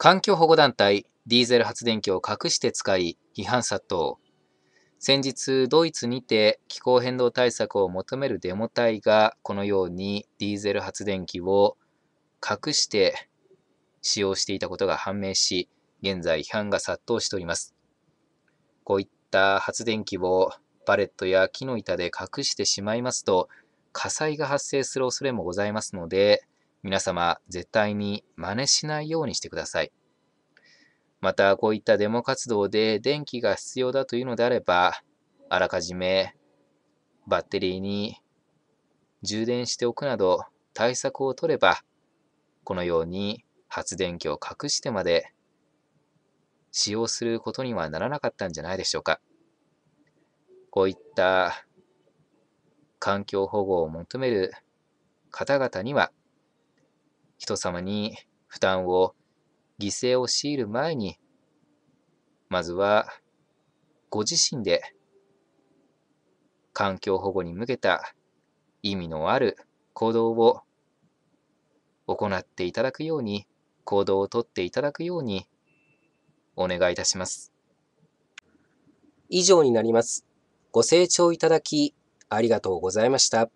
環境保護団体ディーゼル発電機を隠して使い批判殺到先日ドイツにて気候変動対策を求めるデモ隊がこのようにディーゼル発電機を隠して使用していたことが判明し現在批判が殺到しておりますこういった発電機をバレットや木の板で隠してしまいますと火災が発生する恐れもございますので皆様、絶対に真似しないようにしてください。また、こういったデモ活動で電気が必要だというのであれば、あらかじめバッテリーに充電しておくなど対策を取れば、このように発電機を隠してまで使用することにはならなかったんじゃないでしょうか。こういった環境保護を求める方々には人様に負担を犠牲を強いる前に、まずはご自身で環境保護に向けた意味のある行動を行っていただくように、行動をとっていただくようにお願いいたします。以上になります。ご清聴いただきありがとうございました。